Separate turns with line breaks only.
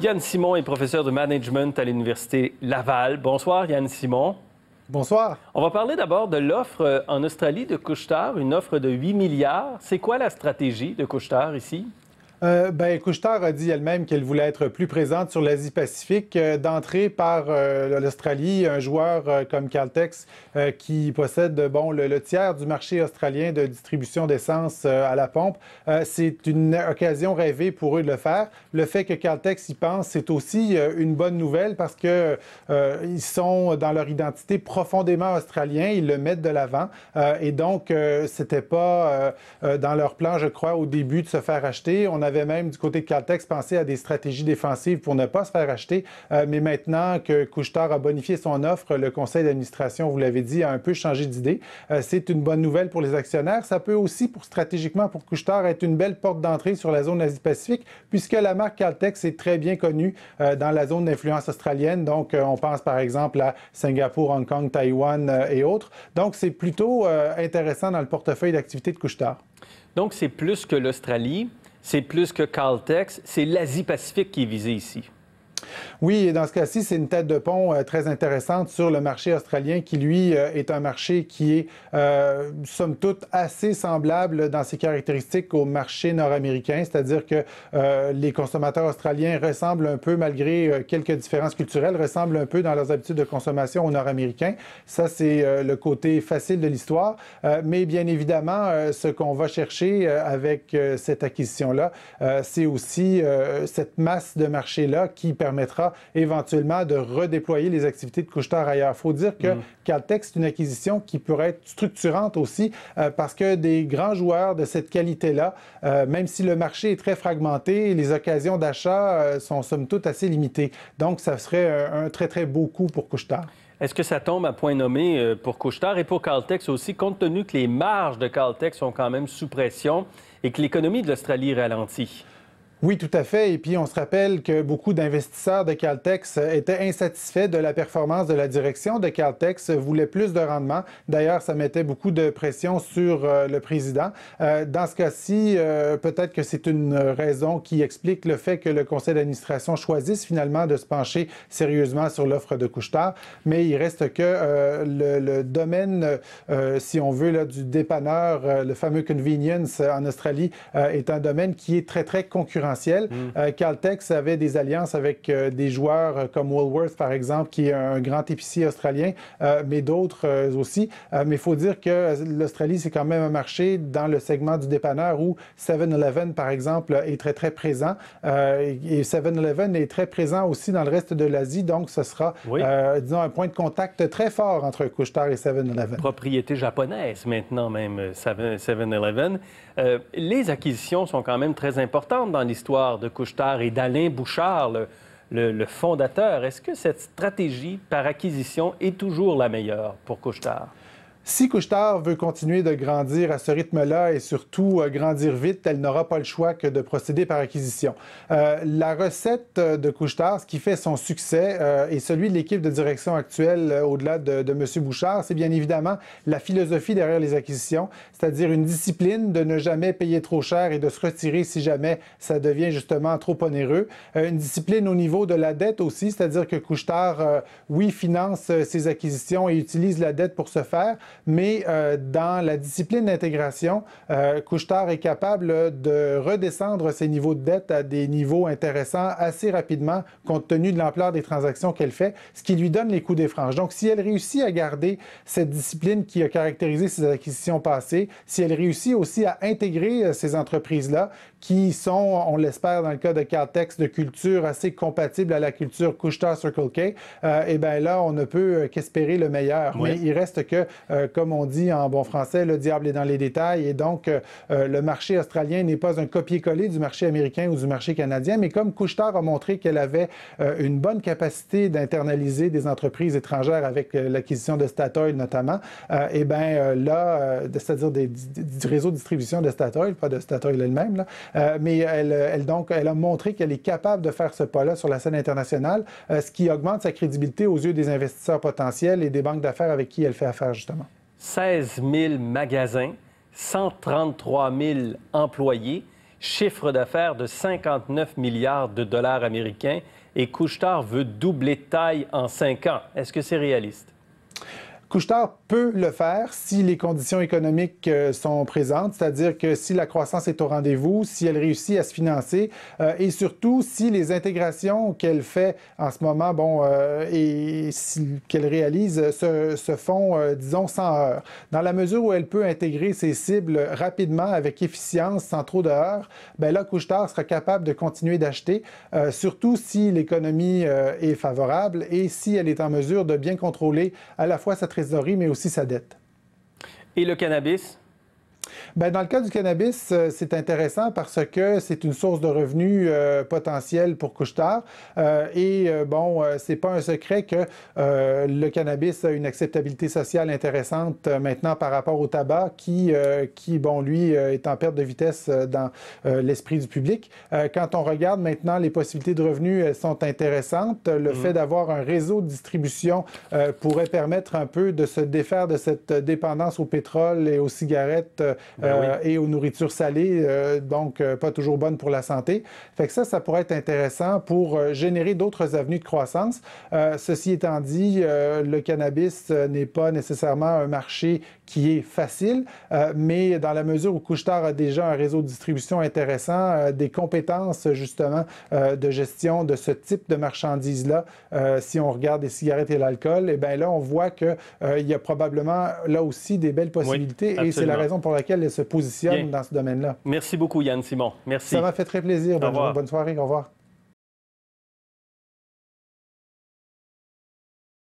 Yann Simon est professeur de management à l'Université Laval. Bonsoir, Yann Simon. Bonsoir. On va parler d'abord de l'offre en Australie de Couchetard, une offre de 8 milliards. C'est quoi la stratégie de Couchetard ici?
Euh, ben, a dit elle-même qu'elle voulait être plus présente sur l'Asie-Pacifique. Euh, d'entrée par euh, l'Australie, un joueur euh, comme Caltex qui possède bon, le, tiers du marché australien de distribution d'essence à la pompe, c'est une occasion rêvée pour eux de le faire. Le fait que Caltex y pense, c'est aussi une bonne nouvelle parce que ils sont dans leur identité profondément australien, ils le mettent de l'avant et donc c'était pas dans leur plan, je crois, au début de se faire acheter. On avait même, du côté de Caltex, pensé à des stratégies défensives pour ne pas se faire acheter. Euh, mais maintenant que Couchetard a bonifié son offre, le conseil d'administration, vous l'avez dit, a un peu changé d'idée. Euh, c'est une bonne nouvelle pour les actionnaires. Ça peut aussi, pour stratégiquement, pour Couchetard, être une belle porte d'entrée sur la zone Asie-Pacifique, puisque la marque Caltex est très bien connue euh, dans la zone d'influence australienne. Donc, on pense par exemple à Singapour, Hong Kong, Taïwan et autres. Donc, c'est plutôt intéressant dans le portefeuille d'activité de Couchetard.
Donc, c'est plus que l'Australie, c'est plus que Caltex, c'est l'Asie-Pacifique qui est visée ici.
Oui, et dans ce cas-ci, c'est une tête de pont euh, très intéressante sur le marché australien qui, lui, euh, est un marché qui est, euh, somme toute, assez semblable dans ses caractéristiques au marché nord-américain, c'est-à-dire que euh, les consommateurs australiens ressemblent un peu, malgré euh, quelques différences culturelles, ressemblent un peu dans leurs habitudes de consommation aux nord-américains. Ça, c'est le côté facile de l'histoire. mais bien évidemment, ce qu'on va chercher avec cette acquisition-là, c'est aussi cette masse de marché-là qui permet éventuellement de redéployer les activités de couche ailleurs. Il faut dire que mm. Caltex Caltech, c'est une acquisition qui pourrait être structurante aussi euh, parce que des grands joueurs de cette qualité-là, euh, même si le marché est très fragmenté, les occasions d'achat euh, sont somme toute assez limitées. Donc, ça serait un, très, très beau coup pour couche
Est-ce que ça tombe à point nommé pour Couchetard et pour Caltex aussi, compte tenu que les marges de Caltex sont quand même sous pression et que l'économie de l'Australie ralentit?
Oui, tout à fait. Et puis, on se rappelle que beaucoup d'investisseurs de Caltex étaient insatisfaits de la performance de la direction de Caltex, voulaient plus de rendement. D'ailleurs, ça mettait beaucoup de pression sur euh, le président. Euh, dans ce cas-ci, euh, peut-être que c'est une raison qui explique le fait que le conseil d'administration choisisse finalement de se pencher sérieusement sur l'offre de Couchetard. Mais il reste que le, domaine, si on veut, là, du dépanneur, le fameux convenience en Australie, est un domaine qui est très, très concurrentiel Mm. Euh, Caltech avait des alliances avec euh, des joueurs euh, comme Woolworth, par exemple, qui est un grand épicier australien, mais d'autres aussi. mais il faut dire que l'Australie, c'est quand même un marché dans le segment du dépanneur où 7-Eleven, par exemple, est très, très présent. et 7-Eleven est très présent aussi dans le reste de l'Asie. Donc, ce sera, disons, un point de contact très fort entre
Couchetard et 7-Eleven. Propriété japonaise maintenant même, 7-Eleven. les acquisitions sont quand même très importantes dans les Histoire de Couchetard et d'Alain Bouchard, le, fondateur. Est-ce que cette stratégie par acquisition est toujours la meilleure pour Couchetard?
Si Couchetard veut continuer de grandir à ce rythme-là et surtout euh, grandir vite, elle n'aura pas le choix que de procéder par acquisition. Euh, la recette euh, de Couchetard, ce qui fait son succès euh, et celui de l'équipe de direction actuelle euh, au-delà de, de, M. Bouchard, c'est bien évidemment la philosophie derrière les acquisitions, c'est-à-dire une discipline de ne jamais payer trop cher et de se retirer si jamais ça devient justement trop onéreux. une discipline au niveau de la dette aussi, c'est-à-dire que Couchetard, oui, finance ses acquisitions et utilise la dette pour se faire, mais euh, dans la discipline d'intégration, euh, Couchetard est capable de redescendre ses niveaux de dette à des niveaux intéressants assez rapidement compte tenu de l'ampleur des transactions qu'elle fait, ce qui lui donne les coûts des franges. Donc, si elle réussit à garder cette discipline qui a caractérisé ses acquisitions passées, si elle réussit aussi à intégrer euh, ces entreprises-là, qui sont, on l'espère dans le cas de Caltex, de culture assez compatible à la culture Couchetard Circle K, euh, eh bien là, on ne peut euh, qu'espérer le meilleur. Mais il reste que euh, comme on dit en bon français, le diable est dans les détails. Et donc, euh, euh, le marché australien n'est pas un copier-coller du marché américain ou du marché canadien, mais comme Couchetard a montré qu'elle avait une bonne capacité d'internaliser des entreprises étrangères avec l'acquisition de Statoil notamment, eh ben là, c'est-à-dire des, réseau réseaux de distribution de Statoil, pas de Statoil elle-même, mais elle, elle, donc, elle a montré qu'elle est capable de faire ce pas-là sur la scène internationale, ce qui augmente sa crédibilité aux yeux des investisseurs potentiels et des banques d'affaires avec qui elle fait affaire justement.
16 000 magasins, 133 000 employés, chiffre d'affaires de 59 milliards de dollars américains et Couchetard veut doubler de taille en cinq ans. Est-ce que c'est réaliste?
Couchetard peut le faire si les conditions économiques euh, sont présentes, c'est-à-dire que si la croissance est au rendez-vous, si elle réussit à se financer euh, et surtout si les intégrations qu'elle fait en ce moment, bon, euh, et qu'elle réalise se, font, disons, sans heurts. Dans la mesure où elle peut intégrer ses cibles rapidement, avec efficience, sans trop de heurts, ben là, Couchetard sera capable de continuer d'acheter, surtout si l'économie est favorable et si elle est en mesure de bien contrôler à la fois sa trésorerie mais aussi sa dette.
Et le cannabis?
Ben, dans le cas du cannabis, euh, c'est intéressant parce que c'est une source de revenus euh, potentielle pour Couchetard. Euh, et bon, c'est pas un secret que le cannabis a une acceptabilité sociale intéressante maintenant par rapport au tabac qui, qui bon, lui, est en perte de vitesse dans l'esprit du public. quand on regarde maintenant les possibilités de revenus, elles sont intéressantes. Le mm-hmm. fait d'avoir un réseau de distribution pourrait permettre un peu de se défaire de cette dépendance au pétrole et aux cigarettes ben euh, et aux nourritures salées, euh, donc euh, pas toujours bonnes pour la santé. Fait que ça, ça pourrait être intéressant pour générer d'autres avenues de croissance. ceci étant dit, le cannabis n'est pas nécessairement un marché qui est facile, mais dans la mesure où Couchetard a déjà un réseau de distribution intéressant, des compétences justement de gestion de ce type de marchandises-là, si on regarde les cigarettes et l'alcool, et eh bien là, on voit qu'il il y a probablement là aussi des belles possibilités et c'est la raison pour laquelle elle se positionne dans ce domaine-là.
Merci beaucoup, Yann Simon. Merci. Ça m'a fait très plaisir. bonne soirée. Au revoir.